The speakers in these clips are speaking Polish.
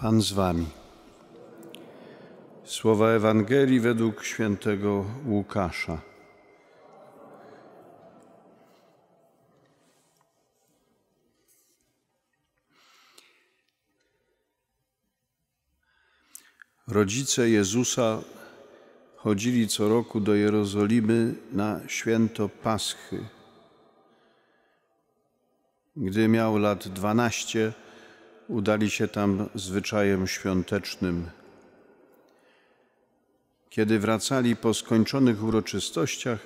Pan z Wami. Słowa Ewangelii według świętego Łukasza. Rodzice Jezusa chodzili co roku do Jerozolimy na święto Paschy. Gdy miał lat dwanaście, udali się tam zwyczajem świątecznym. Kiedy wracali po skończonych uroczystościach,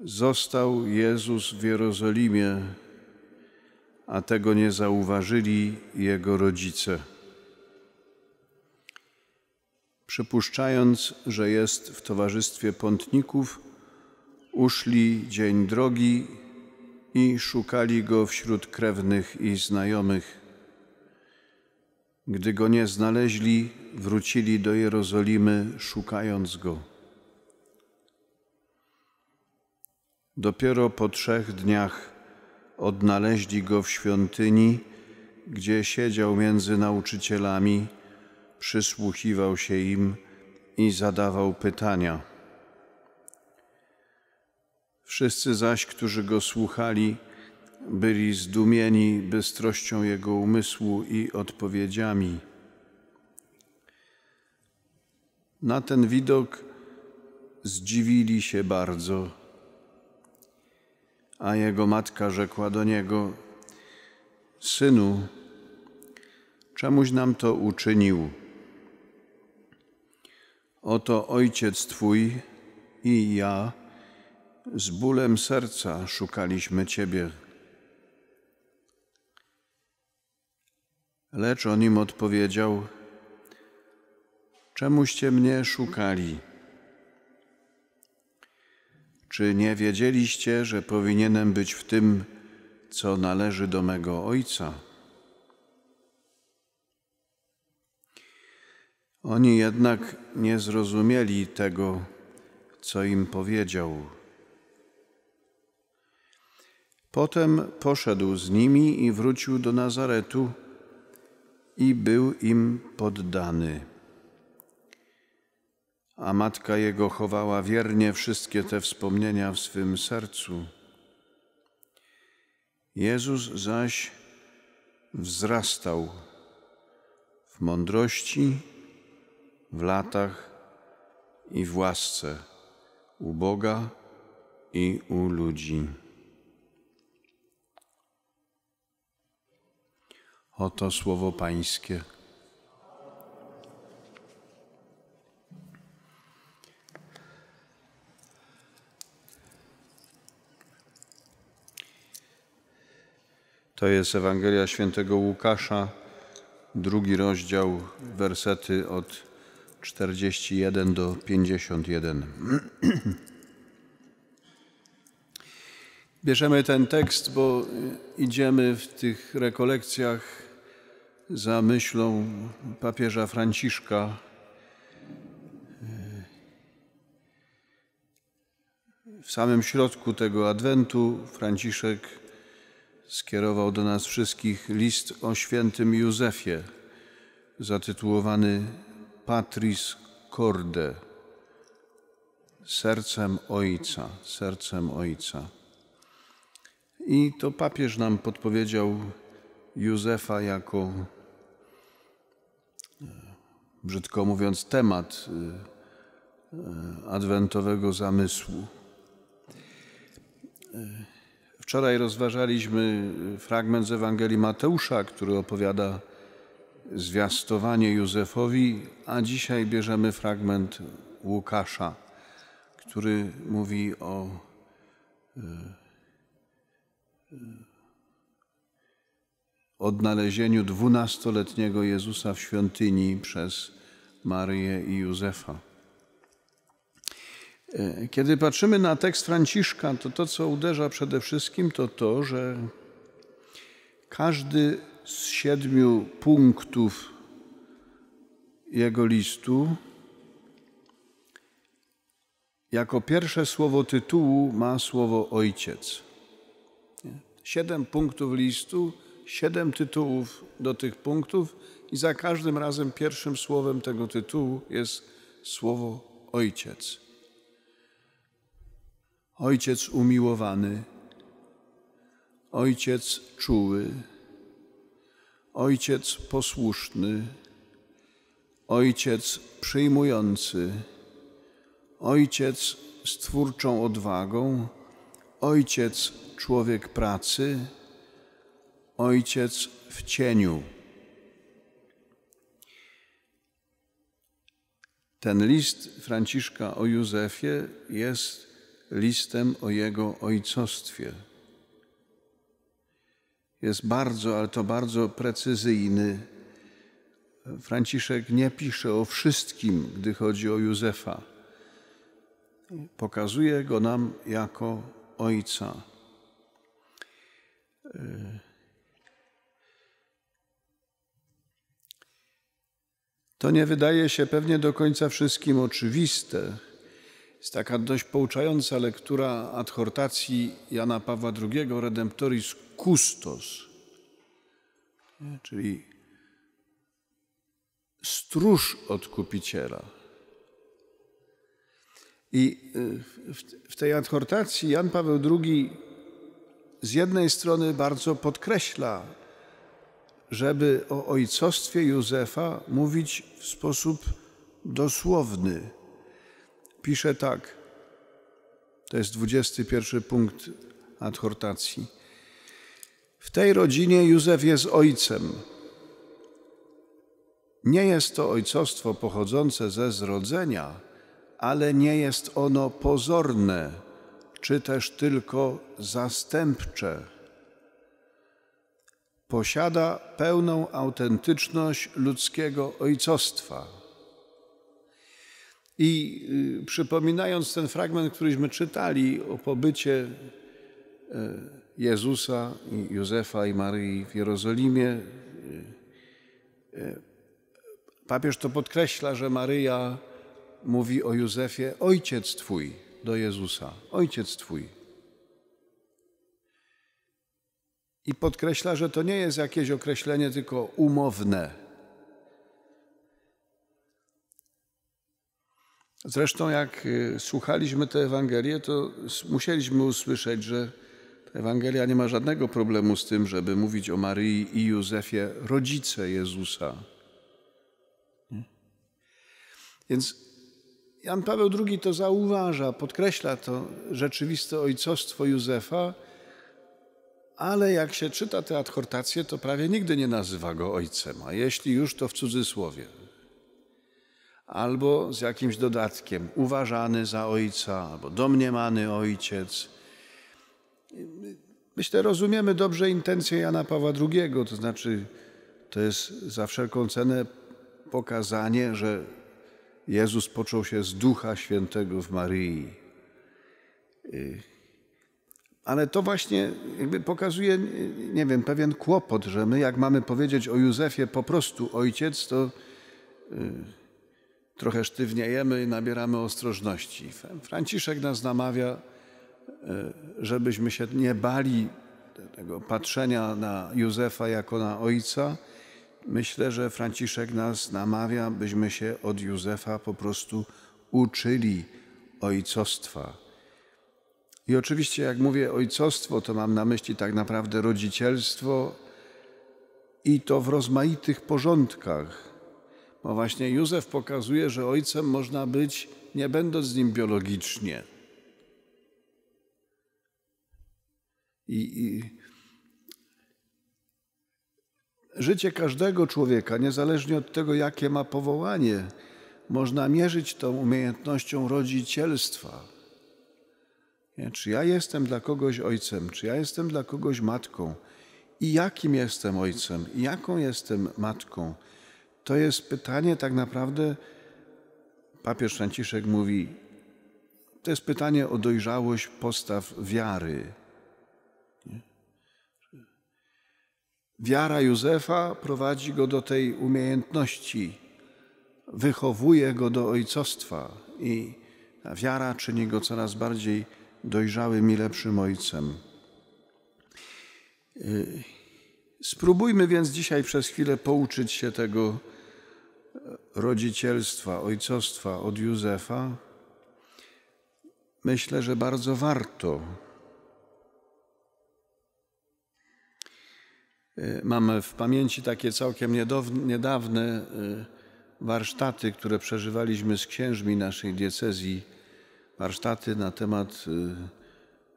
został Jezus w Jerozolimie, a tego nie zauważyli jego rodzice. Przypuszczając, że jest w towarzystwie pątników, uszli dzień drogi i szukali go wśród krewnych i znajomych. Gdy go nie znaleźli, wrócili do Jerozolimy, szukając go. Dopiero po trzech dniach odnaleźli go w świątyni, gdzie siedział między nauczycielami, przysłuchiwał się im i zadawał pytania. Wszyscy zaś, którzy go słuchali, byli zdumieni bystrością jego umysłu i odpowiedziami. Na ten widok zdziwili się bardzo, a jego matka rzekła do niego: Synu, czemuś nam to uczynił? Oto ojciec Twój i ja z bólem serca szukaliśmy Ciebie. Lecz on im odpowiedział: Czemuście mnie szukali? Czy nie wiedzieliście, że powinienem być w tym, co należy do mego ojca? Oni jednak nie zrozumieli tego, co im powiedział. Potem poszedł z nimi i wrócił do Nazaretu i był im poddany. A matka jego chowała wiernie wszystkie te wspomnienia w swym sercu. Jezus zaś wzrastał w mądrości, w latach i w łasce u Boga i u ludzi. Oto słowo Pańskie. To jest Ewangelia Świętego Łukasza, drugi rozdział, wersety od 41 do 51. Bierzemy ten tekst, bo idziemy w tych rekolekcjach za myślą papieża Franciszka. E, w samym środku tego adwentu Franciszek skierował do nas wszystkich list o świętym Józefie, zatytułowany Patris Corde, sercem Ojca, sercem Ojca. I to papież nam podpowiedział Józefa jako brzydko mówiąc, temat y, y, adwentowego zamysłu. Y, wczoraj rozważaliśmy fragment z Ewangelii Mateusza, który opowiada zwiastowanie Józefowi, a dzisiaj bierzemy fragment Łukasza, który mówi o odnalezieniu dwunastoletniego Jezusa w świątyni przez Marię i Józefa. E, kiedy patrzymy na tekst Franciszka, to to, co uderza przede wszystkim, to to, że każdy z siedmiu punktów jego listu, jako pierwsze słowo tytułu ma słowo ojciec. Siedem punktów listu siedem tytułów do tych punktów i za każdym razem pierwszym słowem tego tytułu jest słowo Ojciec. Ojciec umiłowany, Ojciec czuły, Ojciec posłuszny, Ojciec przyjmujący, Ojciec z twórczą odwagą, Ojciec człowiek pracy, Ojciec w cieniu. Ten list Franciszka o Józefie jest listem o jego ojcostwie. Jest bardzo, ale to bardzo precyzyjny. Franciszek nie pisze o wszystkim, gdy chodzi o Józefa. Pokazuje go nam jako ojca. To nie wydaje się pewnie do końca wszystkim oczywiste. Jest taka dość pouczająca lektura adhortacji Jana Pawła II, Redemptoris Custos, czyli stróż odkupiciela. I y, w tej adhortacji Jan Paweł II z jednej strony bardzo podkreśla żeby o ojcostwie Józefa mówić w sposób dosłowny. Pisze tak, to jest 21 punkt adhortacji. W tej rodzinie Józef jest ojcem. Nie jest to ojcostwo pochodzące ze zrodzenia, ale nie jest ono pozorne, czy też tylko zastępcze posiada pełną autentyczność ludzkiego ojcostwa. I y, przypominając ten fragment, któryśmy czytali o pobycie y, Jezusa i Józefa i Maryi w Jerozolimie, y, papież to podkreśla, że Maryja mówi o Józefie: Ojciec Twój do Jezusa, Ojciec Twój. I podkreśla, że to nie jest jakieś określenie tylko umowne. Zresztą, jak y, słuchaliśmy tę Ewangelię, to musieliśmy usłyszeć, że Ewangelia nie ma żadnego problemu z tym, żeby mówić o Maryi i Józefie, rodzice Jezusa. Nie? Hmm? Więc Jan Paweł II to zauważa, podkreśla to rzeczywiste ojcostwo Józefa ale jak się czyta te adhortacje, to prawie nigdy nie nazywa go ojcem, a jeśli już, to w cudzysłowie. Albo z jakimś dodatkiem, uważany za ojca, albo domniemany ojciec. Myślę, rozumiemy dobrze intencje Jana Pawła II, to znaczy to jest za wszelką cenę pokazanie, że Jezus począł się z Ducha Świętego w Maryi. Ale to właśnie jakby pokazuje, nie wiem, pewien kłopot, że my jak mamy powiedzieć o Józefie po prostu ojciec, to y, trochę sztywniejemy i nabieramy ostrożności. Franciszek nas namawia, y, żebyśmy się nie bali tego patrzenia na Józefa jako na ojca. Myślę, że Franciszek nas namawia, byśmy się od Józefa po prostu uczyli ojcostwa. I oczywiście, jak mówię ojcostwo, to mam na myśli tak naprawdę rodzicielstwo i to w rozmaitych porządkach. Bo właśnie Józef pokazuje, że ojcem można być, nie będąc z nim biologicznie. I, i życie każdego człowieka, niezależnie od tego, jakie ma powołanie, można mierzyć tą umiejętnością rodzicielstwa nie? Czy ja jestem dla kogoś ojcem, czy ja jestem dla kogoś matką i jakim jestem ojcem, i jaką jestem matką. To jest pytanie tak naprawdę, papież Franciszek mówi, to jest pytanie o dojrzałość postaw wiary. Wiara Józefa prowadzi go do tej umiejętności, wychowuje go do ojcostwa i ta wiara czyni go coraz bardziej dojrzałym i lepszym Ojcem. Y, spróbujmy więc dzisiaj przez chwilę pouczyć się tego e, rodzicielstwa, ojcostwa od Józefa. Myślę, że bardzo warto. Y, mam w pamięci takie całkiem niedawne y, warsztaty, które przeżywaliśmy z księżmi naszej diecezji warsztaty na temat y,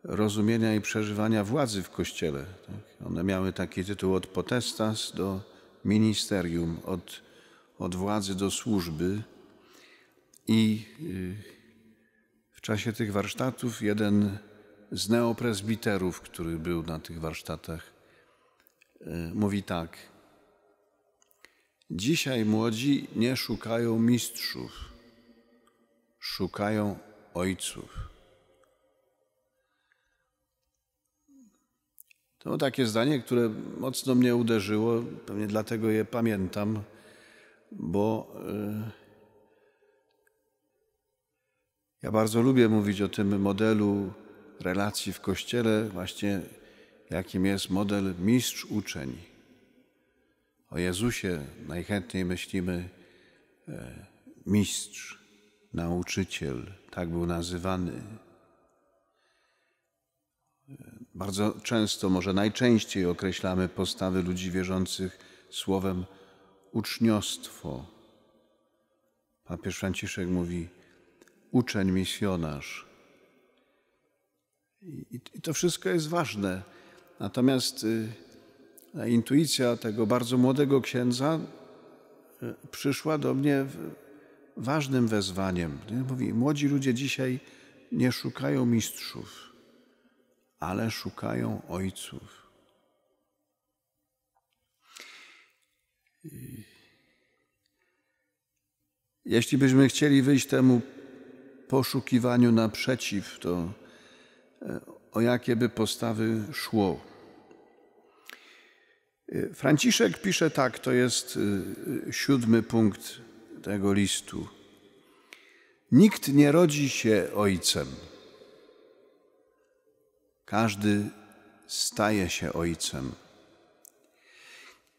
rozumienia i przeżywania władzy w Kościele. Tak? One miały taki tytuł od potestas do ministerium, od, od władzy do służby. I y, w czasie tych warsztatów jeden z neopresbiterów, który był na tych warsztatach, y, mówi tak. Dzisiaj młodzi nie szukają mistrzów, szukają ojców. To było takie zdanie, które mocno mnie uderzyło, pewnie dlatego je pamiętam, bo e, ja bardzo lubię mówić o tym modelu relacji w kościele, właśnie jakim jest model mistrz-uczeń. O Jezusie najchętniej myślimy e, mistrz nauczyciel, tak był nazywany. Bardzo często, może najczęściej określamy postawy ludzi wierzących słowem uczniostwo. Papież Franciszek mówi uczeń, misjonarz. I to wszystko jest ważne. Natomiast y, intuicja tego bardzo młodego księdza y, przyszła do mnie w ważnym wezwaniem. Mówi, młodzi ludzie dzisiaj nie szukają mistrzów, ale szukają ojców. Jeśli byśmy chcieli wyjść temu poszukiwaniu naprzeciw, to e, o jakie by postawy szło? E, Franciszek pisze tak, to jest e, siódmy punkt tego listu. Nikt nie rodzi się ojcem. Każdy staje się ojcem.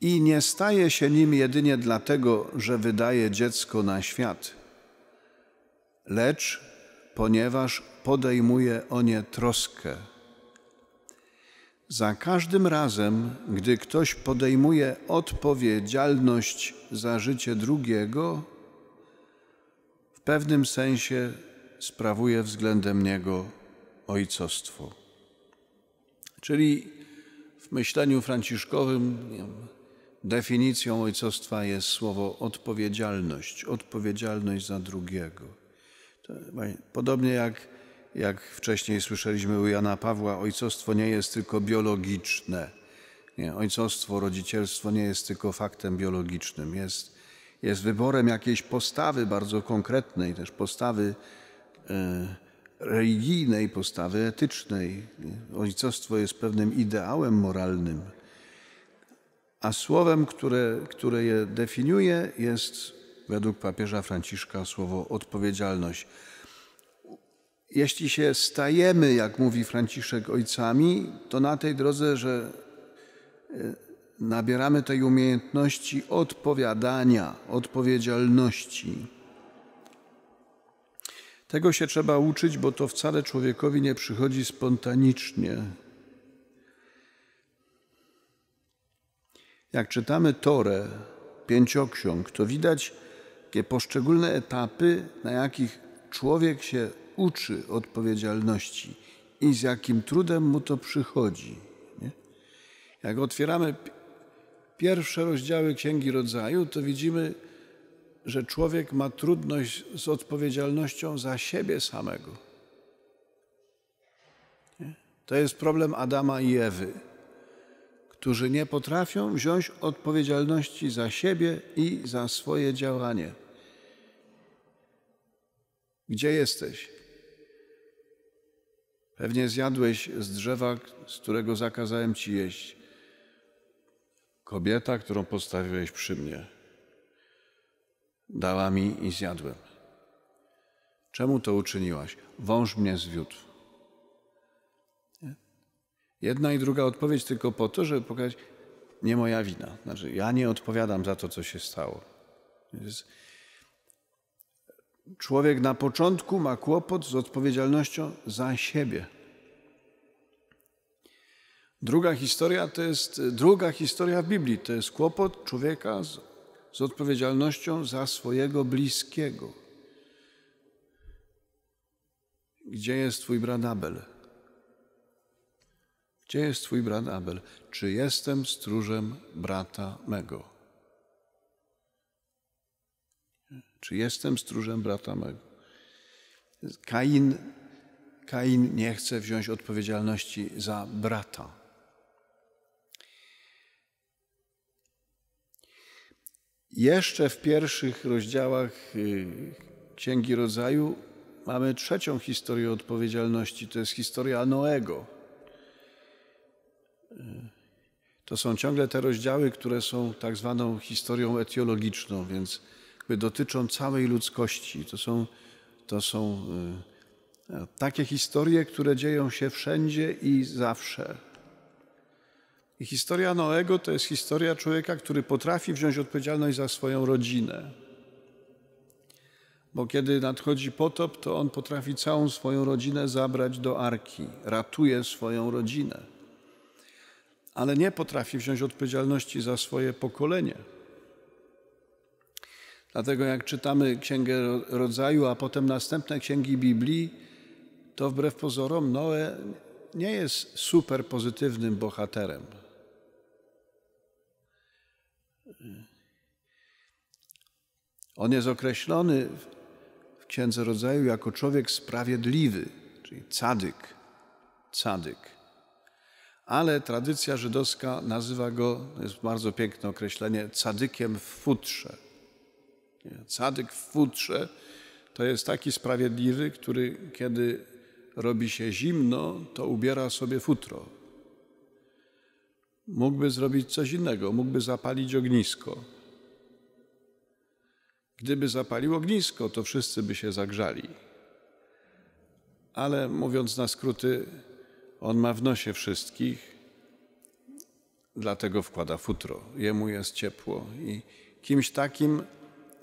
I nie staje się nim jedynie dlatego, że wydaje dziecko na świat, lecz ponieważ podejmuje o nie troskę. Za każdym razem, gdy ktoś podejmuje odpowiedzialność za życie drugiego, pewnym sensie sprawuje względem niego ojcostwo. Czyli w myśleniu franciszkowym wiem, definicją ojcostwa jest słowo odpowiedzialność, odpowiedzialność za drugiego. Podobnie jak, jak wcześniej słyszeliśmy u Jana Pawła, ojcostwo nie jest tylko biologiczne. Nie, ojcostwo, rodzicielstwo nie jest tylko faktem biologicznym, jest jest wyborem jakiejś postawy bardzo konkretnej, też postawy e, religijnej, postawy etycznej. Ojcostwo jest pewnym ideałem moralnym, a słowem, które, które je definiuje, jest według papieża Franciszka słowo odpowiedzialność. Jeśli się stajemy, jak mówi Franciszek, ojcami, to na tej drodze, że e, nabieramy tej umiejętności odpowiadania, odpowiedzialności. Tego się trzeba uczyć, bo to wcale człowiekowi nie przychodzi spontanicznie. Jak czytamy Torę, pięcioksiąg, to widać te poszczególne etapy, na jakich człowiek się uczy odpowiedzialności i z jakim trudem mu to przychodzi. Nie? Jak otwieramy pierwsze rozdziały Księgi Rodzaju, to widzimy, że człowiek ma trudność z odpowiedzialnością za siebie samego. Nie? To jest problem Adama i Ewy, którzy nie potrafią wziąć odpowiedzialności za siebie i za swoje działanie. Gdzie jesteś? Pewnie zjadłeś z drzewa, z którego zakazałem ci jeść. Kobieta, którą postawiłeś przy mnie, dała mi i zjadłem. Czemu to uczyniłaś? Wąż mnie zwiódł. Nie? Jedna i druga odpowiedź tylko po to, żeby pokazać, nie moja wina. Znaczy, ja nie odpowiadam za to, co się stało. Więc człowiek na początku ma kłopot z odpowiedzialnością za siebie. Druga historia to jest druga historia w Biblii. To jest kłopot człowieka z, z odpowiedzialnością za swojego bliskiego. Gdzie jest twój brat Abel? Gdzie jest twój brat Abel? Czy jestem stróżem brata mego? Czy jestem stróżem brata mego? Kain, Kain nie chce wziąć odpowiedzialności za brata. Jeszcze w pierwszych rozdziałach y, Księgi Rodzaju mamy trzecią historię odpowiedzialności. To jest historia Noego. Y, to są ciągle te rozdziały, które są tak zwaną historią etiologiczną, więc dotyczą całej ludzkości. To są, to są y, takie historie, które dzieją się wszędzie i zawsze. I historia Noego to jest historia człowieka, który potrafi wziąć odpowiedzialność za swoją rodzinę. Bo kiedy nadchodzi potop, to on potrafi całą swoją rodzinę zabrać do arki, ratuje swoją rodzinę. Ale nie potrafi wziąć odpowiedzialności za swoje pokolenie. Dlatego jak czytamy Księgę Rodzaju, a potem następne księgi Biblii, to wbrew pozorom Noe nie jest super pozytywnym bohaterem. On jest określony w Księdze Rodzaju jako człowiek sprawiedliwy, czyli cadyk, cadyk. Ale tradycja żydowska nazywa go, to jest bardzo piękne określenie, cadykiem w futrze. Cadyk w futrze to jest taki sprawiedliwy, który kiedy robi się zimno, to ubiera sobie futro. Mógłby zrobić coś innego, mógłby zapalić ognisko. Gdyby zapalił ognisko, to wszyscy by się zagrzali. Ale mówiąc na skróty, on ma w nosie wszystkich, dlatego wkłada futro. Jemu jest ciepło. I kimś takim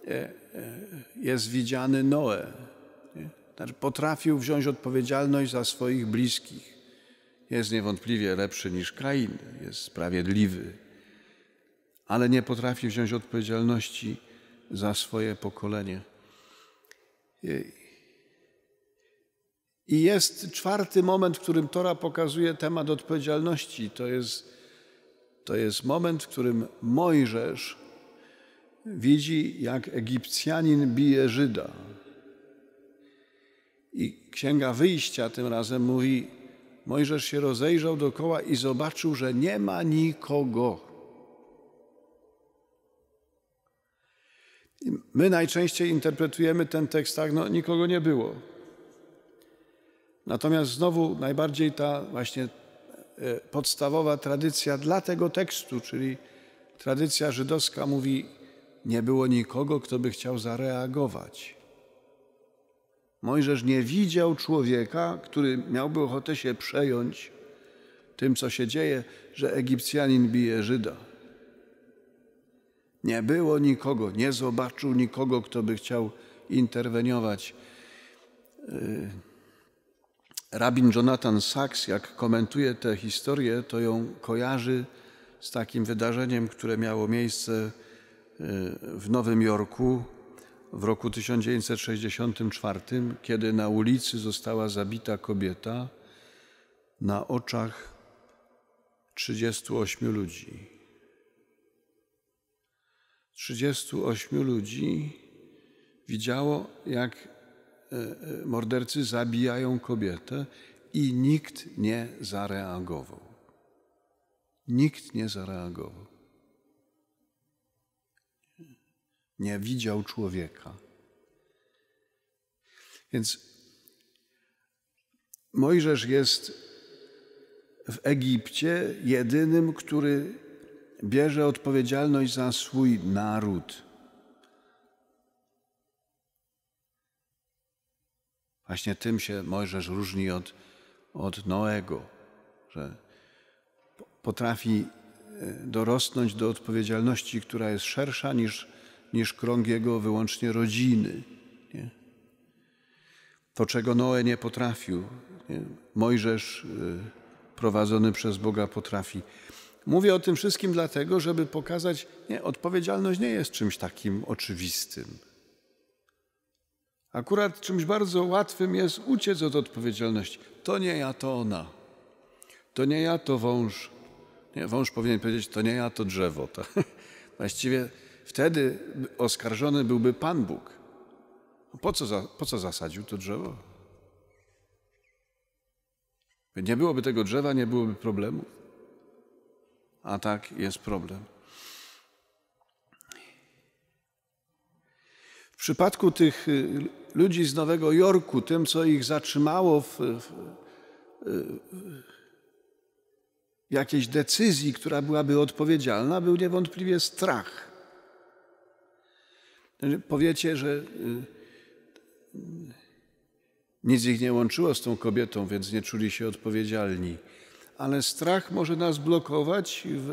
e, e, jest widziany Noe. Znaczy, potrafił wziąć odpowiedzialność za swoich bliskich. Jest niewątpliwie lepszy niż Kain, jest sprawiedliwy, ale nie potrafi wziąć odpowiedzialności za swoje pokolenie. I jest czwarty moment, w którym Tora pokazuje temat odpowiedzialności. To jest, to jest moment, w którym Mojżesz widzi, jak Egipcjanin bije Żyda. I Księga Wyjścia tym razem mówi, Mojżesz się rozejrzał dookoła i zobaczył, że nie ma nikogo. My najczęściej interpretujemy ten tekst tak, no nikogo nie było. Natomiast znowu najbardziej ta właśnie e, podstawowa tradycja dla tego tekstu, czyli tradycja żydowska mówi, nie było nikogo, kto by chciał zareagować. Mojżesz nie widział człowieka, który miałby ochotę się przejąć tym, co się dzieje, że Egipcjanin bije Żyda. Nie było nikogo, nie zobaczył nikogo, kto by chciał interweniować. Y, rabin Jonathan Sachs, jak komentuje tę historię, to ją kojarzy z takim wydarzeniem, które miało miejsce y, w Nowym Jorku w roku 1964, kiedy na ulicy została zabita kobieta na oczach 38 ludzi. 38 ludzi widziało, jak e, e, mordercy zabijają kobietę i nikt nie zareagował. Nikt nie zareagował. nie widział człowieka. Więc Mojżesz jest w Egipcie jedynym, który bierze odpowiedzialność za swój naród. Właśnie tym się Mojżesz różni od, od Noego, że potrafi e, dorosnąć do odpowiedzialności, która jest szersza niż niż krąg jego wyłącznie rodziny. Nie? To, czego Noe nie potrafił, nie? Mojżesz y, prowadzony przez Boga potrafi. Mówię o tym wszystkim dlatego, żeby pokazać, nie, odpowiedzialność nie jest czymś takim oczywistym. Akurat czymś bardzo łatwym jest uciec od odpowiedzialności. To nie ja, to ona. To nie ja, to wąż. Nie, wąż powinien powiedzieć, to nie ja, to drzewo. To, właściwie Wtedy oskarżony byłby Pan Bóg. Po co, za, po co zasadził to drzewo? Nie byłoby tego drzewa, nie byłoby problemu. A tak jest problem. W przypadku tych y, ludzi z Nowego Jorku, tym, co ich zatrzymało w, w, w jakiejś decyzji, która byłaby odpowiedzialna, był niewątpliwie strach. Powiecie, że y, nic ich nie łączyło z tą kobietą, więc nie czuli się odpowiedzialni. Ale strach może nas blokować w,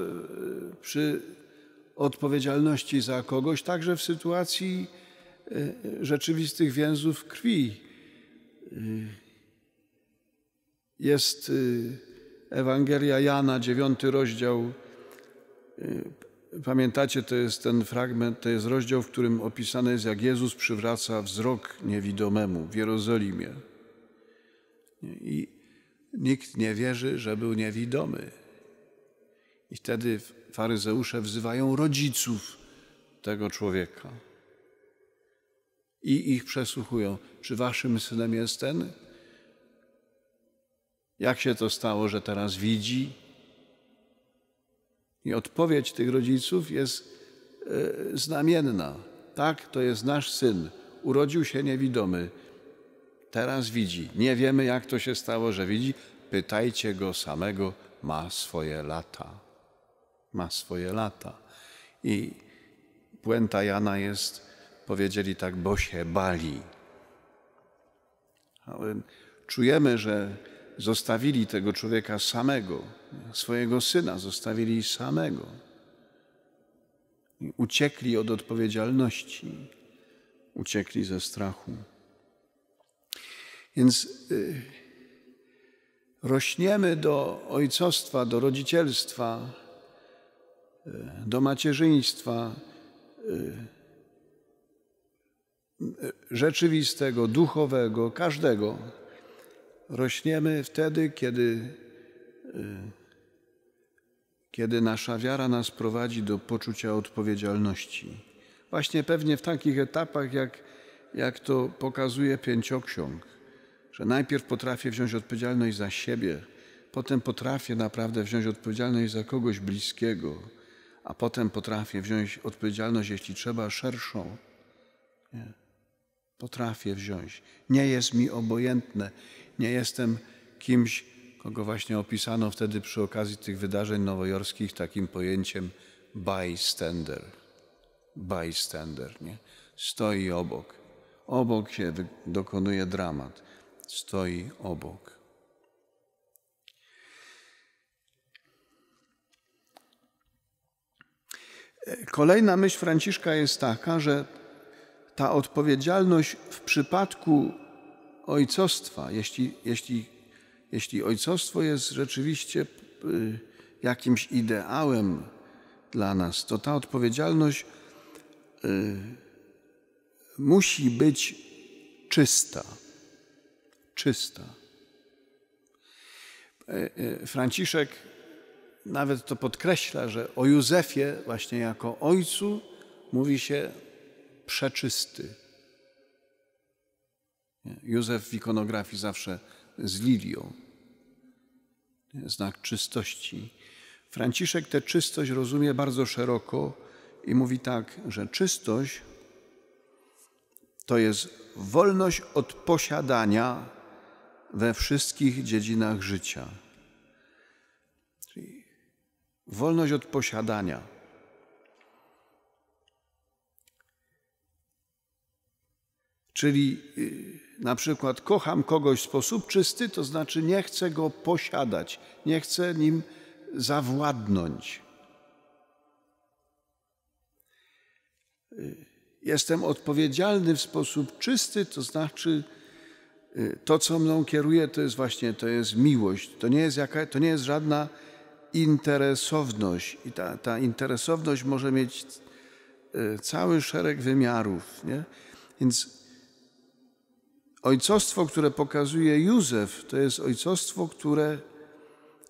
y, przy odpowiedzialności za kogoś, także w sytuacji y, rzeczywistych więzów krwi. Jest Ewangelia Jana, dziewiąty rozdział, Pamiętacie, to jest ten fragment, to jest rozdział, w którym opisane jest, jak Jezus przywraca wzrok niewidomemu w Jerozolimie. I nikt nie wierzy, że był niewidomy. I wtedy faryzeusze wzywają rodziców tego człowieka. I ich przesłuchują. Czy waszym synem jest ten? Jak się to stało, że teraz widzi? I odpowiedź tych rodziców jest e, znamienna. Tak, to jest nasz syn. Urodził się niewidomy. Teraz widzi. Nie wiemy, jak to się stało, że widzi. Pytajcie go samego. Ma swoje lata. Ma swoje lata. I puenta Jana jest, powiedzieli tak, bo się bali. Ale czujemy, że zostawili tego człowieka samego, swojego syna zostawili samego. Uciekli od odpowiedzialności, uciekli ze strachu. Więc y, rośniemy do ojcostwa, do rodzicielstwa, y, do macierzyństwa y, rzeczywistego, duchowego, każdego rośniemy wtedy, kiedy, y, kiedy nasza wiara nas prowadzi do poczucia odpowiedzialności. Właśnie pewnie w takich etapach, jak, jak to pokazuje pięcioksiąg, że najpierw potrafię wziąć odpowiedzialność za siebie, potem potrafię naprawdę wziąć odpowiedzialność za kogoś bliskiego, a potem potrafię wziąć odpowiedzialność, jeśli trzeba, szerszą. Nie. Potrafię wziąć. Nie jest mi obojętne nie jestem kimś, kogo właśnie opisano wtedy przy okazji tych wydarzeń nowojorskich takim pojęciem bystander. Bystander, nie? Stoi obok. Obok się dokonuje dramat. Stoi obok. Kolejna myśl Franciszka jest taka, że ta odpowiedzialność w przypadku ojcostwa, jeśli, jeśli, jeśli ojcostwo jest rzeczywiście y, jakimś ideałem dla nas, to ta odpowiedzialność y, musi być czysta. Czysta. E, e, Franciszek nawet to podkreśla, że o Józefie, właśnie jako ojcu, mówi się przeczysty Józef w ikonografii zawsze z lilią. Znak czystości. Franciszek tę czystość rozumie bardzo szeroko i mówi tak, że czystość to jest wolność od posiadania we wszystkich dziedzinach życia. Czyli wolność od posiadania. Czyli y, na przykład kocham kogoś w sposób czysty, to znaczy nie chcę go posiadać, nie chcę nim zawładnąć. Jestem odpowiedzialny w sposób czysty, to znaczy y, to, co mną kieruje, to jest właśnie to jest miłość. To nie jest, jaka, to nie jest żadna interesowność. I ta, ta interesowność może mieć y, cały szereg wymiarów. Nie? Więc Ojcostwo, które pokazuje Józef, to jest ojcostwo, które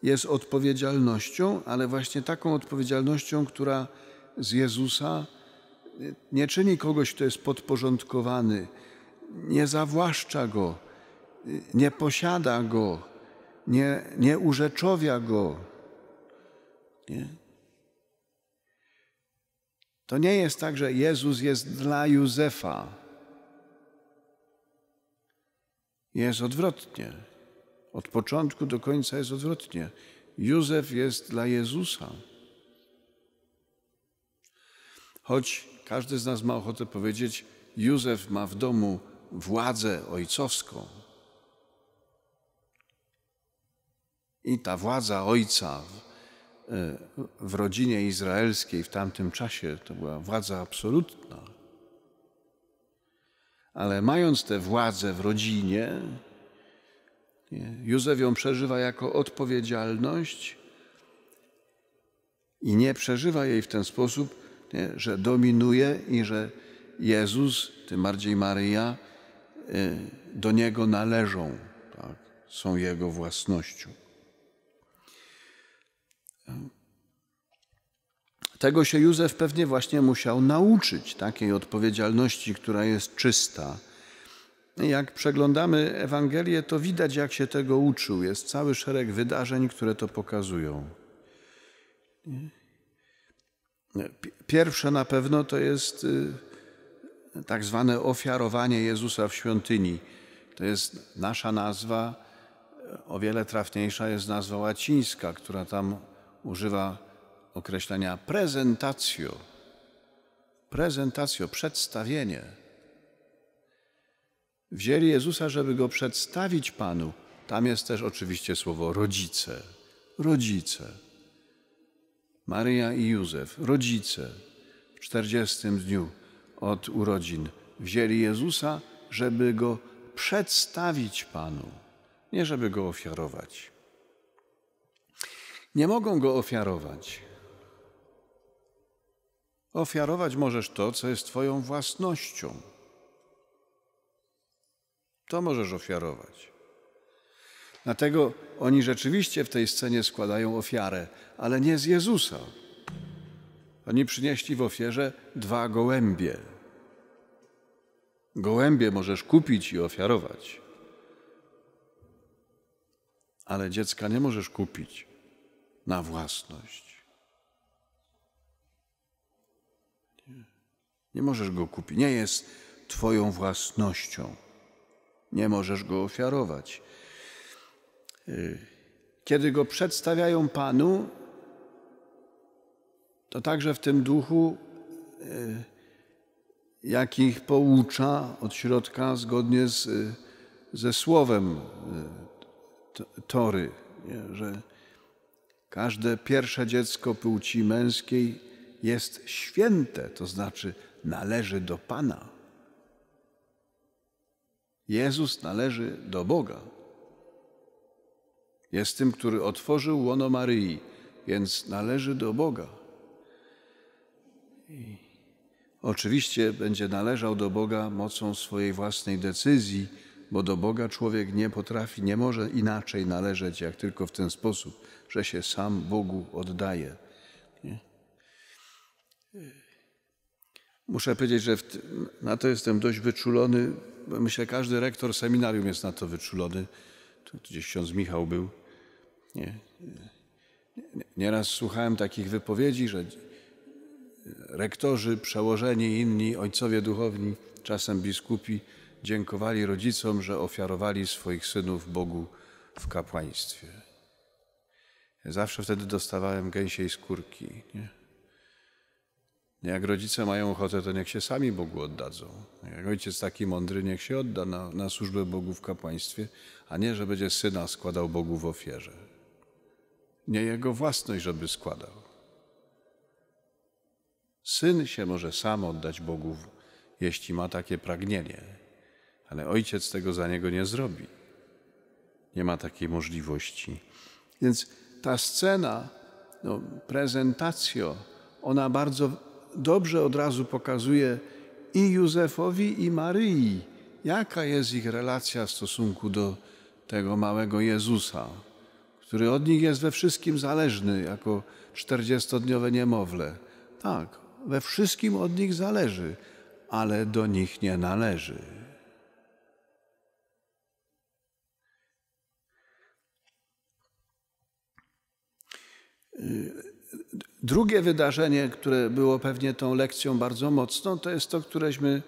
jest odpowiedzialnością, ale właśnie taką odpowiedzialnością, która z Jezusa nie czyni kogoś, kto jest podporządkowany, nie zawłaszcza go, nie posiada go, nie, nie urzeczowia go. Nie? To nie jest tak, że Jezus jest dla Józefa. jest odwrotnie. Od początku do końca jest odwrotnie. Józef jest dla Jezusa. Choć każdy z nas ma ochotę powiedzieć, Józef ma w domu władzę ojcowską. I ta władza ojca w e, rodzinie izraelskiej w tamtym czasie to była władza absolutna ale mając tę władzę w rodzinie, Józef ją przeżywa jako odpowiedzialność i nie przeżywa jej w ten sposób, że dominuje i że Jezus, tym bardziej Maryja, y, do Niego należą, tak? są Jego własnością. Tego się Józef pewnie właśnie musiał nauczyć, takiej odpowiedzialności, która jest czysta. Jak przeglądamy Ewangelię, to widać, jak się tego uczył. Jest cały szereg wydarzeń, które to pokazują. Pierwsze na pewno to jest y, tak zwane ofiarowanie Jezusa w świątyni. To jest nasza nazwa, o wiele trafniejsza jest nazwa łacińska, która tam używa określenia prezentatio, prezentatio, przedstawienie. Wzięli Jezusa, żeby go przedstawić Panu. Tam jest też oczywiście słowo rodzice, rodzice. Maryja i Józef, rodzice, w czterdziestym dniu od urodzin wzięli Jezusa, żeby go przedstawić Panu, nie żeby go ofiarować. Nie mogą go ofiarować, Ofiarować możesz to, co jest Twoją własnością. To możesz ofiarować. Dlatego oni rzeczywiście w tej scenie składają ofiarę, ale nie z Jezusa. Oni przynieśli w ofierze dwa gołębie. Gołębie możesz kupić i ofiarować, ale dziecka nie możesz kupić na własność. Nie możesz go kupić. Nie jest Twoją własnością. Nie możesz go ofiarować. Y, kiedy go przedstawiają Panu, to także w tym duchu, y, jaki ich poucza od środka zgodnie z, y, ze słowem Tory, że każde pierwsze dziecko płci męskiej jest święte, to znaczy należy do Pana. Jezus należy do Boga. Jest tym, który otworzył łono Maryi, więc należy do Boga. I oczywiście będzie należał do Boga mocą swojej własnej decyzji, bo do Boga człowiek nie potrafi, nie może inaczej należeć, jak tylko w ten sposób, że się sam Bogu oddaje. Muszę powiedzieć, że na to jestem dość wyczulony. Myślę, każdy rektor seminarium jest na to wyczulony. Tu gdzieś ksiądz Michał był. Nie. Nieraz słuchałem takich wypowiedzi, że rektorzy, przełożeni, inni, ojcowie duchowni, czasem biskupi, dziękowali rodzicom, że ofiarowali swoich synów Bogu w kapłaństwie. Zawsze wtedy dostawałem gęsiej skórki. Nie? Jak rodzice mają ochotę, to niech się sami Bogu oddadzą. Jak ojciec taki mądry, niech się odda na, na służbę Bogu w kapłaństwie, a nie, że będzie syna składał Bogu w ofierze. Nie jego własność, żeby składał. Syn się może sam oddać Bogu, jeśli ma takie pragnienie, ale ojciec tego za niego nie zrobi. Nie ma takiej możliwości. Więc ta scena, no, ona bardzo dobrze od razu pokazuje i Józefowi, i Maryi, jaka jest ich relacja w stosunku do tego małego Jezusa, który od nich jest we wszystkim zależny, jako czterdziestodniowe niemowlę. Tak, we wszystkim od nich zależy, ale do nich nie należy. Drugie wydarzenie, które było pewnie tą lekcją bardzo mocną, to jest to, któreśmy,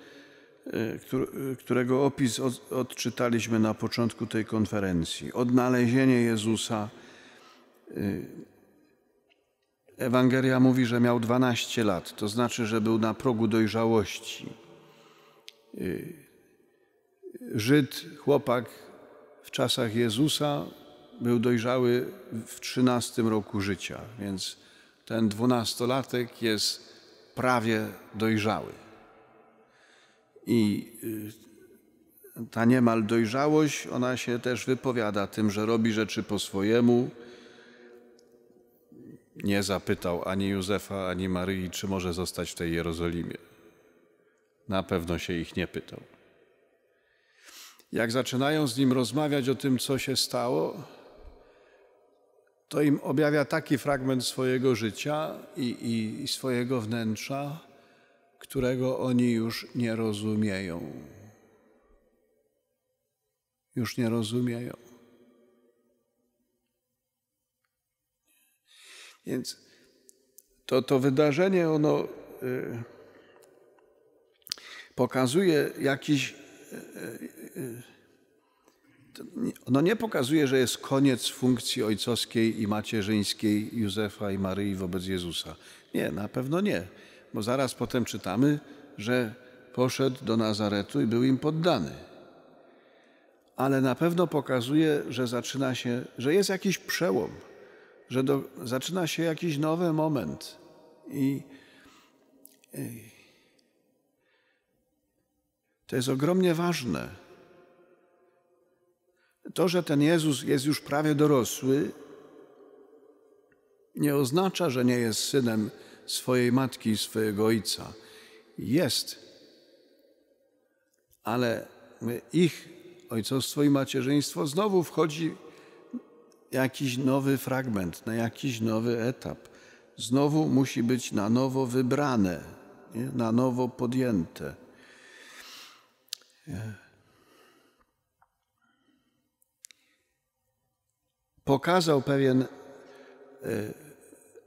y, y, którego opis odczytaliśmy na początku tej konferencji. Odnalezienie Jezusa. Y, Ewangelia mówi, że miał 12 lat, to znaczy, że był na progu dojrzałości. Żyd, chłopak w czasach Jezusa był dojrzały w 13 roku życia, więc ten dwunastolatek jest prawie dojrzały. I y, ta niemal dojrzałość, ona się też wypowiada tym, że robi rzeczy po swojemu. Nie zapytał ani Józefa, ani Maryi, czy może zostać w tej Jerozolimie. Na pewno się ich nie pytał. Jak zaczynają z nim rozmawiać o tym, co się stało, to im objawia taki fragment swojego życia i, i swojego wnętrza, którego oni już nie rozumieją. Już nie rozumieją. Więc to, to wydarzenie, ono y, pokazuje jakiś. Y, y, y no nie pokazuje, że jest koniec funkcji ojcowskiej i macierzyńskiej Józefa i Maryi wobec Jezusa. Nie, na pewno nie, bo zaraz potem czytamy, że poszedł do Nazaretu i był im poddany. Ale na pewno pokazuje, że zaczyna się, że jest jakiś przełom, że do, zaczyna się jakiś nowy moment. I, I to jest ogromnie ważne to, że ten Jezus jest już prawie dorosły, nie oznacza, że nie jest synem swojej matki i swojego ojca. Jest, ale ich ojcostwo i macierzyństwo znowu wchodzi jakiś nowy fragment, na jakiś nowy etap. Znowu musi być na nowo wybrane, nie? na nowo podjęte. pokazał pewien, e,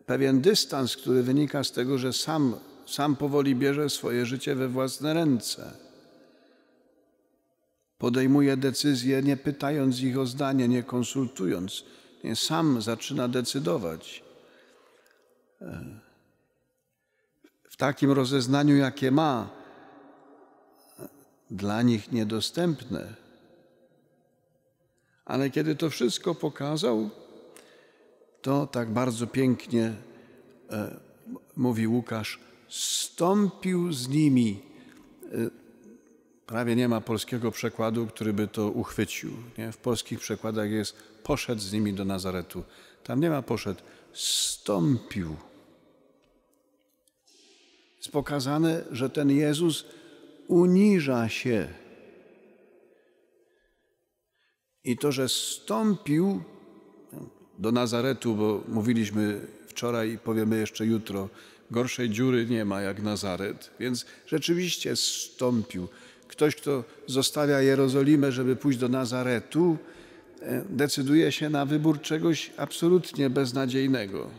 pewien dystans, który wynika z tego, że sam, sam powoli bierze swoje życie we własne ręce. Podejmuje decyzje, nie pytając ich o zdanie, nie konsultując. Nie, sam zaczyna decydować. E, w takim rozeznaniu, jakie ma, e, dla nich niedostępne ale kiedy to wszystko pokazał, to tak bardzo pięknie e, mówi Łukasz, stąpił z nimi. E, prawie nie ma polskiego przekładu, który by to uchwycił. Nie? W polskich przekładach jest poszedł z nimi do Nazaretu. Tam nie ma poszedł, stąpił. Jest pokazane, że ten Jezus uniża się i to, że stąpił do Nazaretu, bo mówiliśmy wczoraj i powiemy jeszcze jutro, gorszej dziury nie ma jak Nazaret, więc rzeczywiście stąpił. Ktoś, kto zostawia Jerozolimę, żeby pójść do Nazaretu, e, decyduje się na wybór czegoś absolutnie beznadziejnego.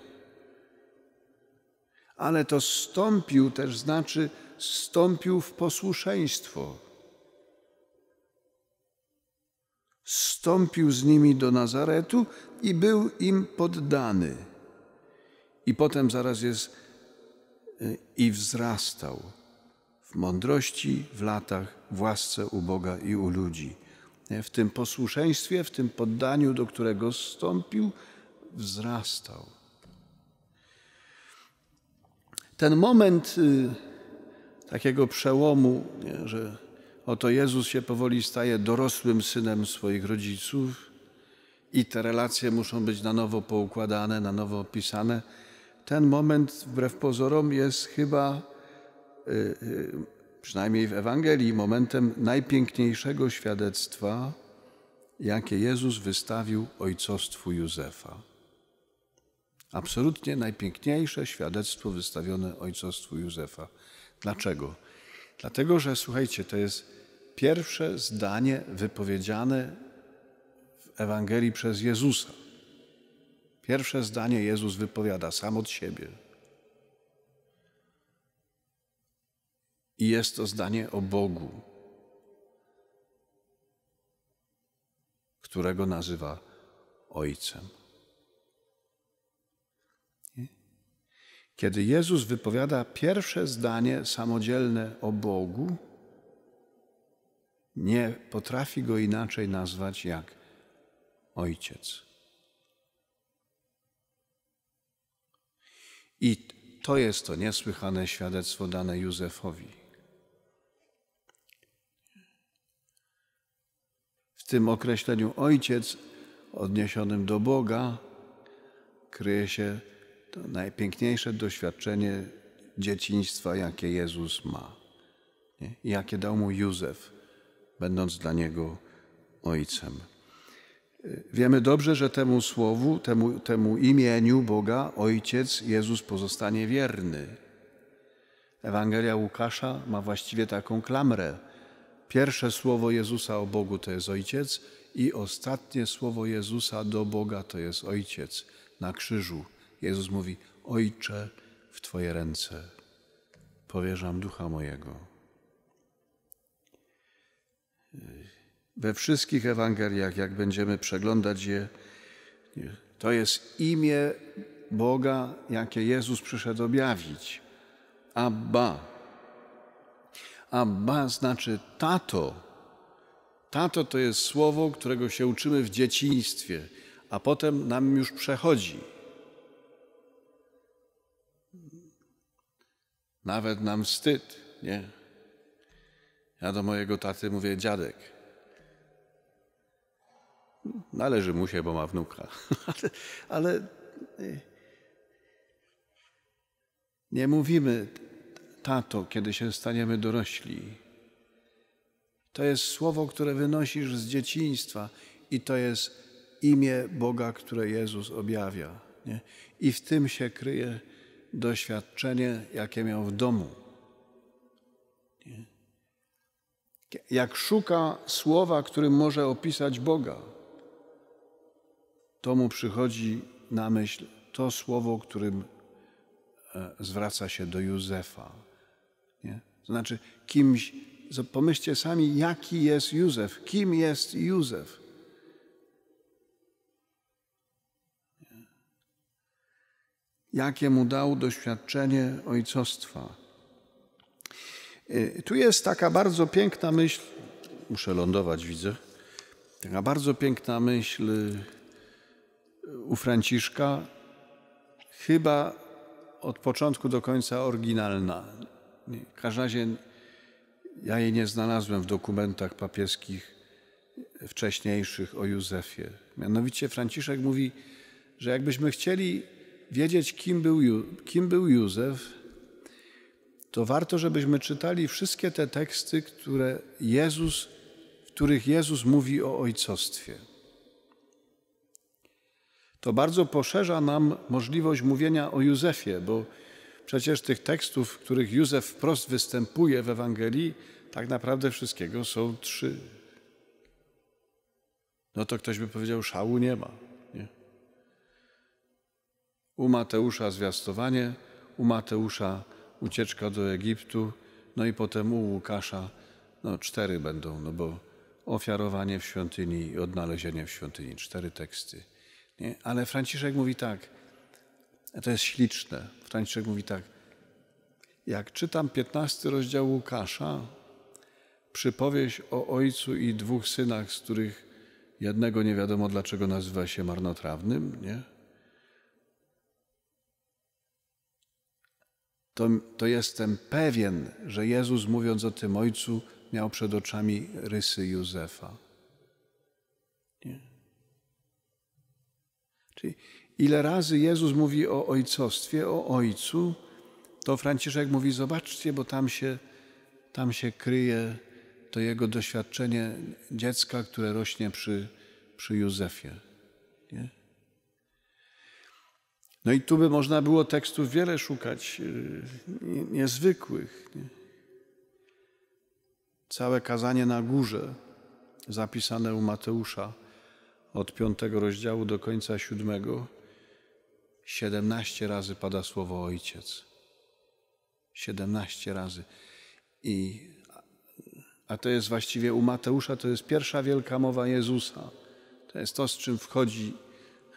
Ale to stąpił też znaczy stąpił w posłuszeństwo. Stąpił z nimi do Nazaretu i był im poddany. I potem zaraz jest y, i wzrastał w mądrości, w latach, w łasce u Boga i u ludzi. W tym posłuszeństwie, w tym poddaniu, do którego stąpił, wzrastał. Ten moment y, takiego przełomu, że Oto Jezus się powoli staje dorosłym synem swoich rodziców i te relacje muszą być na nowo poukładane, na nowo opisane. Ten moment, wbrew pozorom, jest chyba, y, y, przynajmniej w Ewangelii, momentem najpiękniejszego świadectwa, jakie Jezus wystawił ojcostwu Józefa. Absolutnie najpiękniejsze świadectwo wystawione ojcostwu Józefa. Dlaczego? Dlatego, że słuchajcie, to jest pierwsze zdanie wypowiedziane w Ewangelii przez Jezusa. Pierwsze zdanie Jezus wypowiada sam od siebie. I jest to zdanie o Bogu, którego nazywa Ojcem. Kiedy Jezus wypowiada pierwsze zdanie samodzielne o Bogu, nie potrafi go inaczej nazwać jak Ojciec. I to jest to niesłychane świadectwo dane Józefowi. W tym określeniu ojciec odniesionym do Boga kryje się to najpiękniejsze doświadczenie dzieciństwa, jakie Jezus ma. Nie? Jakie dał mu Józef, będąc dla niego ojcem. Wiemy dobrze, że temu słowu, temu, temu imieniu Boga, Ojciec Jezus pozostanie wierny. Ewangelia Łukasza ma właściwie taką klamrę. Pierwsze słowo Jezusa o Bogu to jest Ojciec i ostatnie słowo Jezusa do Boga to jest Ojciec na krzyżu. Jezus mówi: Ojcze, w Twoje ręce powierzam ducha mojego. We wszystkich Ewangeliach, jak będziemy przeglądać je, to jest imię Boga, jakie Jezus przyszedł objawić. Abba. Abba znaczy tato. Tato to jest słowo, którego się uczymy w dzieciństwie, a potem nam już przechodzi. Nawet nam wstyd, nie? Ja do mojego taty mówię dziadek. Należy mu się, bo ma wnuka. ale, ale y, nie. mówimy tato, kiedy się staniemy dorośli. To jest słowo, które wynosisz z dzieciństwa i to jest imię Boga, które Jezus objawia. Nie? I w tym się kryje doświadczenie, jakie miał w domu. Jak szuka słowa, którym może opisać Boga, to mu przychodzi na myśl to słowo, którym e, zwraca się do Józefa. Nie? znaczy, kimś, pomyślcie sami, jaki jest Józef, kim jest Józef. jakie mu dał doświadczenie ojcostwa. Y, tu jest taka bardzo piękna myśl, muszę lądować, widzę, taka bardzo piękna myśl y, u Franciszka, chyba od początku do końca oryginalna. W każdym razie ja jej nie znalazłem w dokumentach papieskich wcześniejszych o Józefie. Mianowicie Franciszek mówi, że jakbyśmy chcieli wiedzieć, kim był, kim był Józef, to warto, żebyśmy czytali wszystkie te teksty, które Jezus, w których Jezus mówi o ojcostwie. To bardzo poszerza nam możliwość mówienia o Józefie, bo przecież tych tekstów, w których Józef wprost występuje w Ewangelii, tak naprawdę wszystkiego są trzy. No to ktoś by powiedział, szału nie ma u Mateusza zwiastowanie, u Mateusza ucieczka do Egiptu, no i potem u Łukasza, no cztery będą, no bo ofiarowanie w świątyni i odnalezienie w świątyni, cztery teksty. Nie? Ale Franciszek mówi tak, to jest śliczne, Franciszek mówi tak, jak czytam 15 rozdział Łukasza, przypowieść o ojcu i dwóch synach, z których jednego nie wiadomo dlaczego nazywa się marnotrawnym, nie? to, to jestem pewien, że Jezus mówiąc o tym ojcu miał przed oczami rysy Józefa. Nie? Czyli ile razy Jezus mówi o ojcostwie, o ojcu, to Franciszek mówi, zobaczcie, bo tam się, tam się kryje to jego doświadczenie dziecka, które rośnie przy, przy Józefie. Nie? No i tu by można było tekstów wiele szukać, y, niezwykłych. Całe kazanie na górze, zapisane u Mateusza od piątego rozdziału do końca siódmego, 17 razy pada słowo ojciec. 17 razy. I, a to jest właściwie u Mateusza, to jest pierwsza wielka mowa Jezusa. To jest to, z czym wchodzi.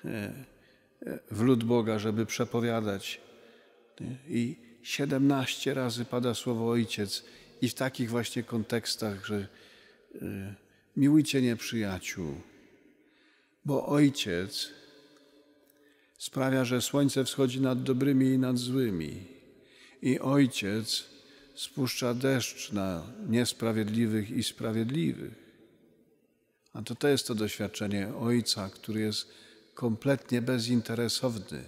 E, w lud Boga, żeby przepowiadać. I 17 razy pada słowo ojciec i w takich właśnie kontekstach, że y, miłujcie nieprzyjaciół, bo ojciec sprawia, że słońce wschodzi nad dobrymi i nad złymi. I ojciec spuszcza deszcz na niesprawiedliwych i sprawiedliwych. A to, to jest to doświadczenie Ojca, który jest kompletnie bezinteresowny,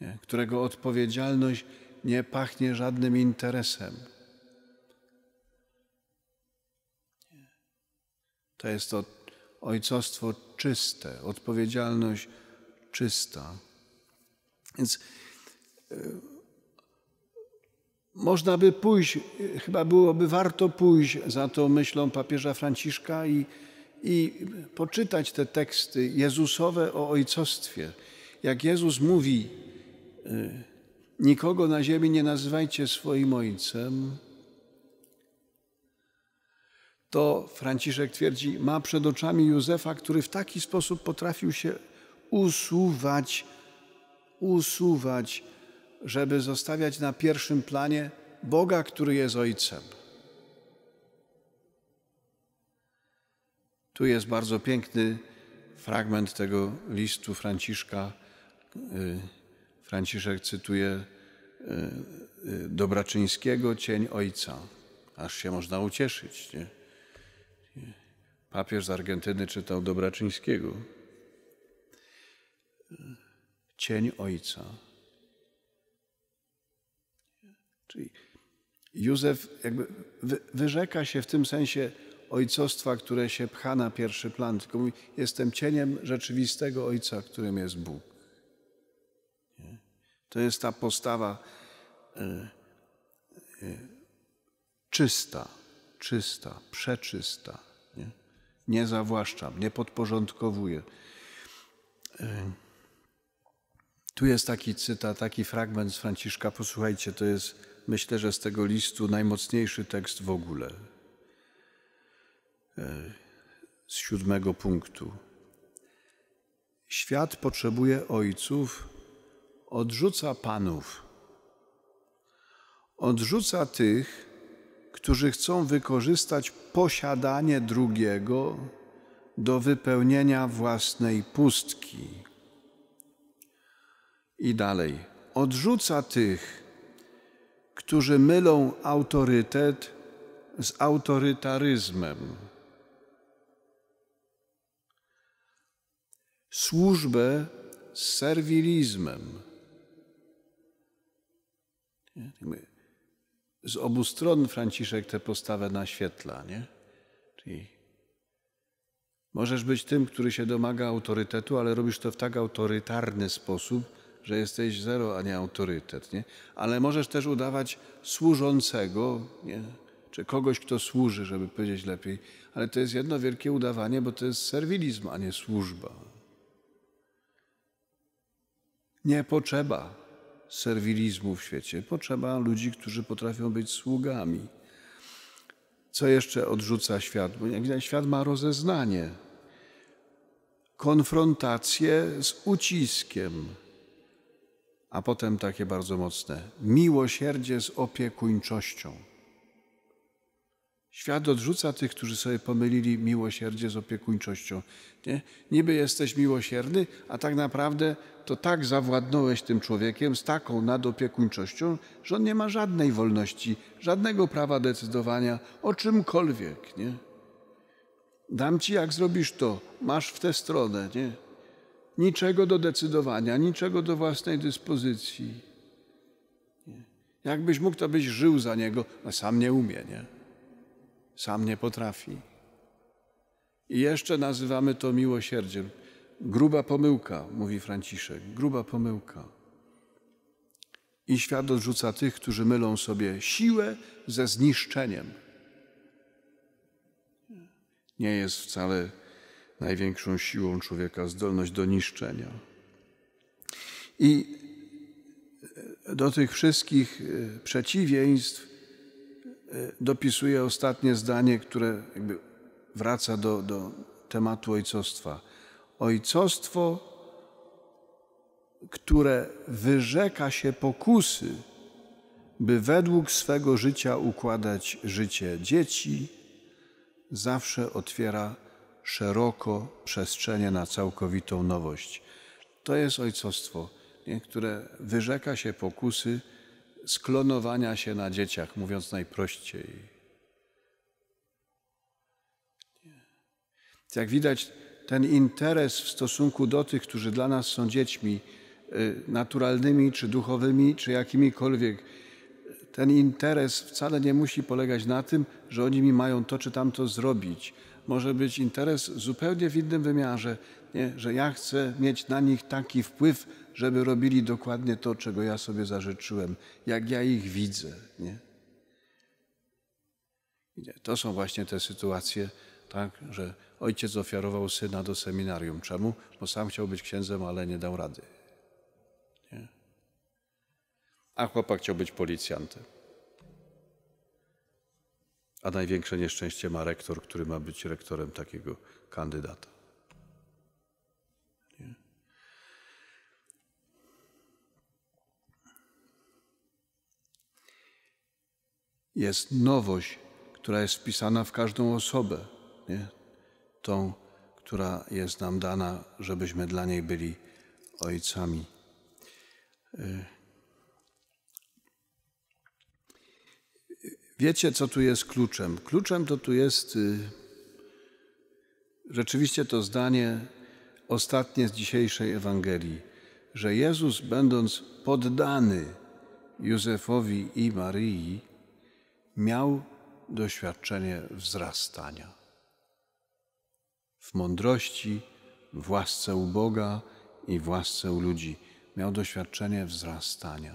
nie? którego odpowiedzialność nie pachnie żadnym interesem. To jest to ojcostwo czyste, odpowiedzialność czysta. Więc yy, można by pójść, y, chyba byłoby warto pójść za tą myślą papieża Franciszka i i poczytać te teksty Jezusowe o ojcostwie. Jak Jezus mówi, y, nikogo na ziemi nie nazywajcie swoim ojcem, to Franciszek twierdzi, ma przed oczami Józefa, który w taki sposób potrafił się usuwać, usuwać, żeby zostawiać na pierwszym planie Boga, który jest ojcem. Tu jest bardzo piękny fragment tego listu Franciszka. Y, Franciszek cytuje y, y, Dobraczyńskiego Cień Ojca. Aż się można ucieszyć. Nie? Papież z Argentyny czytał Dobraczyńskiego. Cień Ojca. Czyli Józef jakby wyrzeka się w tym sensie ojcostwa, które się pcha na pierwszy plan, tylko mówi, jestem cieniem rzeczywistego Ojca, którym jest Bóg. Nie? To jest ta postawa e, e, czysta, czysta, przeczysta. Nie, nie zawłaszczam, nie podporządkowuję. E, tu jest taki cytat, taki fragment z Franciszka. Posłuchajcie, to jest myślę, że z tego listu najmocniejszy tekst w ogóle. E, z siódmego punktu. Świat potrzebuje ojców, odrzuca panów. Odrzuca tych, którzy chcą wykorzystać posiadanie drugiego do wypełnienia własnej pustki. I dalej. Odrzuca tych, którzy mylą autorytet z autorytaryzmem. służbę z serwilizmem. Z obu stron Franciszek tę postawę naświetla, nie? Czyli możesz być tym, który się domaga autorytetu, ale robisz to w tak autorytarny sposób, że jesteś zero, a nie autorytet, nie? Ale możesz też udawać służącego, nie? czy kogoś, kto służy, żeby powiedzieć lepiej. Ale to jest jedno wielkie udawanie, bo to jest serwilizm, a nie służba. Nie potrzeba serwilizmu w świecie, potrzeba ludzi, którzy potrafią być sługami. Co jeszcze odrzuca świat? Bo jak widać, świat ma rozeznanie, konfrontację z uciskiem, a potem takie bardzo mocne miłosierdzie z opiekuńczością. Świat odrzuca tych, którzy sobie pomylili miłosierdzie z opiekuńczością. Nie? Niby jesteś miłosierny, a tak naprawdę to tak zawładnąłeś tym człowiekiem z taką nadopiekuńczością, że on nie ma żadnej wolności, żadnego prawa decydowania o czymkolwiek. Nie? Dam ci, jak zrobisz to, masz w tę stronę. Nie? Niczego do decydowania, niczego do własnej dyspozycji. Jakbyś mógł, to byś żył za niego, a sam nie umie. Nie? sam nie potrafi. I jeszcze nazywamy to miłosierdziem. Gruba pomyłka, mówi Franciszek, gruba pomyłka. I świat odrzuca tych, którzy mylą sobie siłę ze zniszczeniem. Nie jest wcale największą siłą człowieka zdolność do niszczenia. I do tych wszystkich e, przeciwieństw Y, dopisuje ostatnie zdanie, które wraca do, do tematu ojcostwa. Ojcostwo, które wyrzeka się pokusy, by według swego życia układać życie dzieci, zawsze otwiera szeroko przestrzenie na całkowitą nowość. To jest ojcostwo, nie? które wyrzeka się pokusy, sklonowania się na dzieciach, mówiąc najprościej. Jak widać, ten interes w stosunku do tych, którzy dla nas są dziećmi y, naturalnymi, czy duchowymi, czy jakimikolwiek, ten interes wcale nie musi polegać na tym, że oni mi mają to czy tamto zrobić. Może być interes zupełnie w innym wymiarze, nie? że ja chcę mieć na nich taki wpływ, żeby robili dokładnie to, czego ja sobie zażyczyłem, jak ja ich widzę. Nie? To są właśnie te sytuacje, tak, że ojciec ofiarował syna do seminarium. Czemu? Bo sam chciał być księdzem, ale nie dał rady. Nie? A chłopak chciał być policjantem. A największe nieszczęście ma rektor, który ma być rektorem takiego kandydata. jest nowość, która jest wpisana w każdą osobę, nie? tą, która jest nam dana, żebyśmy dla niej byli ojcami. Y, wiecie, co tu jest kluczem? Kluczem to tu jest y, rzeczywiście to zdanie ostatnie z dzisiejszej Ewangelii, że Jezus, będąc poddany Józefowi i Maryi, miał doświadczenie wzrastania. W mądrości, w łasce u Boga i w łasce u ludzi miał doświadczenie wzrastania.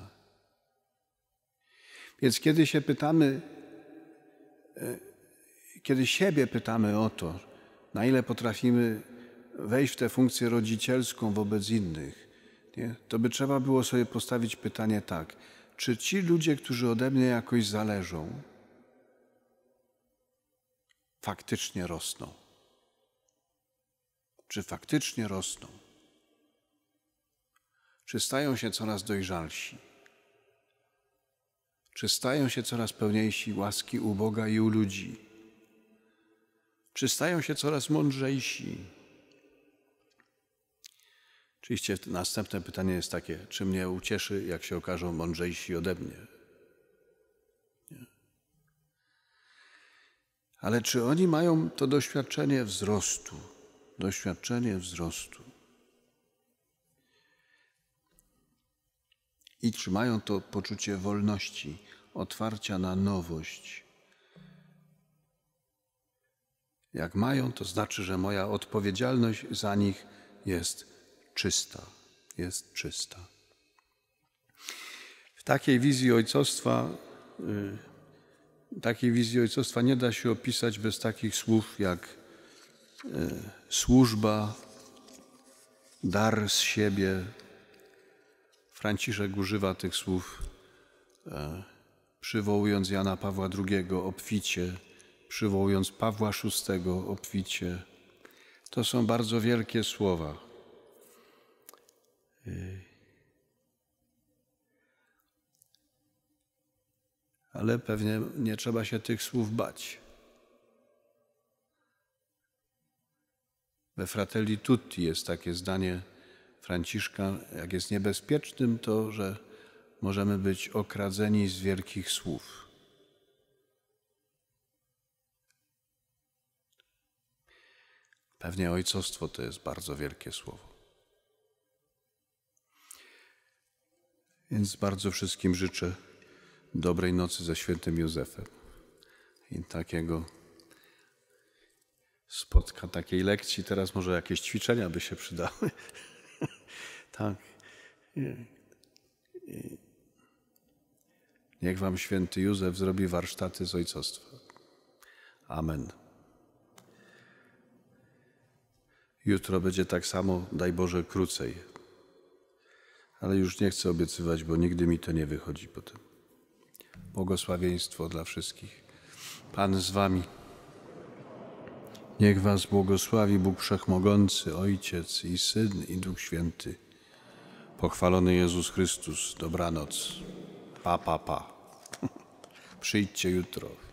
Więc kiedy się pytamy, e, kiedy siebie pytamy o to, na ile potrafimy wejść w tę funkcję rodzicielską wobec innych, nie? to by trzeba było sobie postawić pytanie tak: czy ci ludzie, którzy ode mnie jakoś zależą, faktycznie rosną. Czy faktycznie rosną? Czy stają się coraz dojrzalsi? Czy stają się coraz pełniejsi łaski u Boga i u ludzi? Czy stają się coraz mądrzejsi? Oczywiście następne pytanie jest takie, czy mnie ucieszy, jak się okażą mądrzejsi ode mnie, Ale czy oni mają to doświadczenie wzrostu? Doświadczenie wzrostu. I czy mają to poczucie wolności, otwarcia na nowość? Jak mają, to znaczy, że moja odpowiedzialność za nich jest czysta. Jest czysta. W takiej wizji ojcostwa y, takiej wizji ojcostwa nie da się opisać bez takich słów jak e, służba, dar z siebie. Franciszek używa tych słów, e, przywołując Jana Pawła II obficie, przywołując Pawła VI obficie. To są bardzo wielkie słowa. E, ale pewnie nie trzeba się tych słów bać. We Fratelli Tutti jest takie zdanie Franciszka, jak jest niebezpiecznym to, że możemy być okradzeni z wielkich słów. Pewnie ojcostwo to jest bardzo wielkie słowo. Więc bardzo wszystkim życzę dobrej nocy ze świętym Józefem. I takiego spotka, takiej lekcji, teraz może jakieś ćwiczenia by się przydały. tak. Niech wam święty Józef zrobi warsztaty z ojcostwa. Amen. Jutro będzie tak samo, daj Boże, krócej. Ale już nie chcę obiecywać, bo nigdy mi to nie wychodzi potem błogosławieństwo dla wszystkich. Pan z Wami. Niech Was błogosławi Bóg Wszechmogący, Ojciec i Syn i Duch Święty. Pochwalony Jezus Chrystus, dobranoc. Pa, pa, pa. Przyjdźcie jutro.